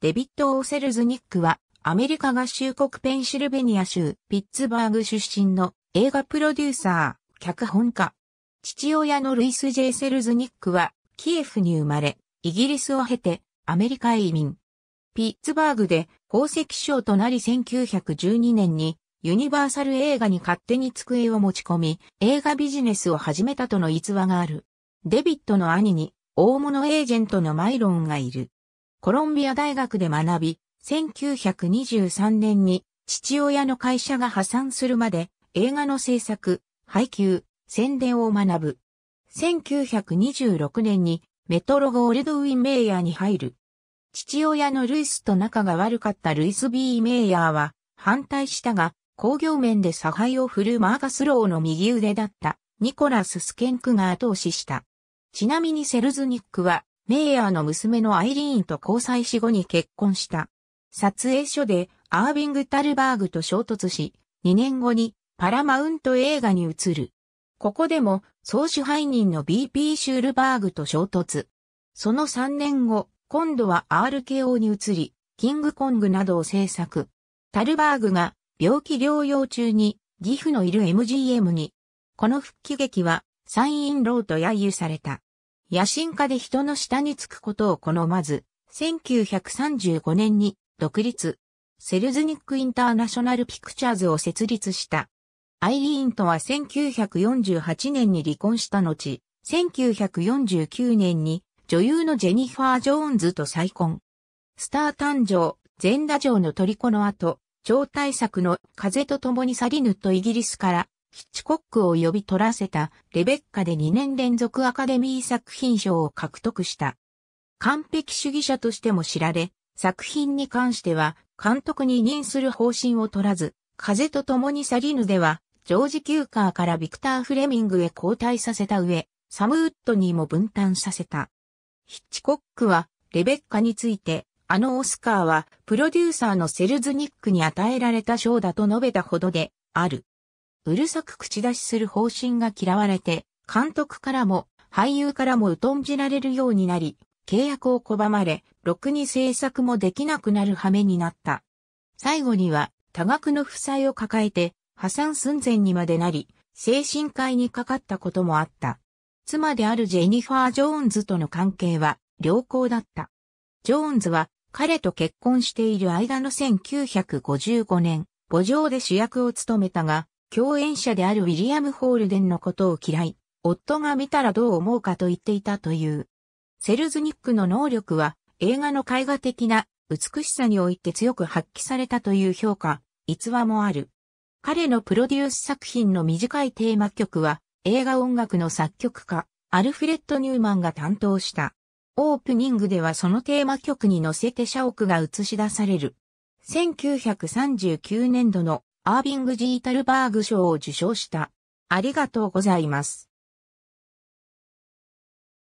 デビット・オーセルズニックは、アメリカ合衆国ペンシルベニア州ピッツバーグ出身の映画プロデューサー、脚本家。父親のルイス・ジェイ・セルズニックは、キエフに生まれ、イギリスを経て、アメリカへ移民。ピッツバーグで宝石賞となり1912年に、ユニバーサル映画に勝手に机を持ち込み、映画ビジネスを始めたとの逸話がある。デビットの兄に、大物エージェントのマイロンがいる。コロンビア大学で学び、1923年に父親の会社が破産するまで映画の制作、配給、宣伝を学ぶ。1926年にメトロゴールドウィン・メイヤーに入る。父親のルイスと仲が悪かったルイス・ビー・メイヤーは反対したが、工業面で差配を振るマーガスローの右腕だったニコラス・スケンクが後押しした。ちなみにセルズニックはメイヤーの娘のアイリーンと交際し後に結婚した。撮影所でアービング・タルバーグと衝突し、2年後にパラマウント映画に移る。ここでも総支配人の BP シュールバーグと衝突。その3年後、今度は RKO に移り、キングコングなどを制作。タルバーグが病気療養中に義父のいる MGM に、この復帰劇はサイン・インローと揶揄された。野心家で人の下につくことを好まず、1935年に独立、セルズニックインターナショナルピクチャーズを設立した。アイリーンとは1948年に離婚した後、1949年に女優のジェニファー・ジョーンズと再婚。スター誕生、全打城の虜の後、超大作の風と共に去りぬとイギリスからヒッチコックを呼び取らせたレベッカで2年連続アカデミー作品賞を獲得した。完璧主義者としても知られ、作品に関しては監督に任する方針を取らず、風と共に去りぬでは、ジョージ・キューカーからビクター・フレミングへ交代させた上、サムウッドにも分担させた。ヒッチコックは、レベッカについて、あのオスカーは、プロデューサーのセルズニックに与えられた賞だと述べたほどで、ある。うるさく口出しする方針が嫌われて、監督からも俳優からも疎んじられるようになり、契約を拒まれ、ろくに制作もできなくなる羽目になった。最後には、多額の負債を抱えて、破産寸前にまでなり、精神科医にかかったこともあった。妻であるジェニファー・ジョーンズとの関係は良好だった。ジョーンズは彼と結婚している間の1955年、母上で主役を務めたが、共演者であるウィリアム・ホールデンのことを嫌い、夫が見たらどう思うかと言っていたという。セルズニックの能力は映画の絵画的な美しさにおいて強く発揮されたという評価、逸話もある。彼のプロデュース作品の短いテーマ曲は映画音楽の作曲家、アルフレッド・ニューマンが担当した。オープニングではそのテーマ曲に乗せて社屋が映し出される。1939年度のアービング・ジータルバーグ賞を受賞した。ありがとうございます。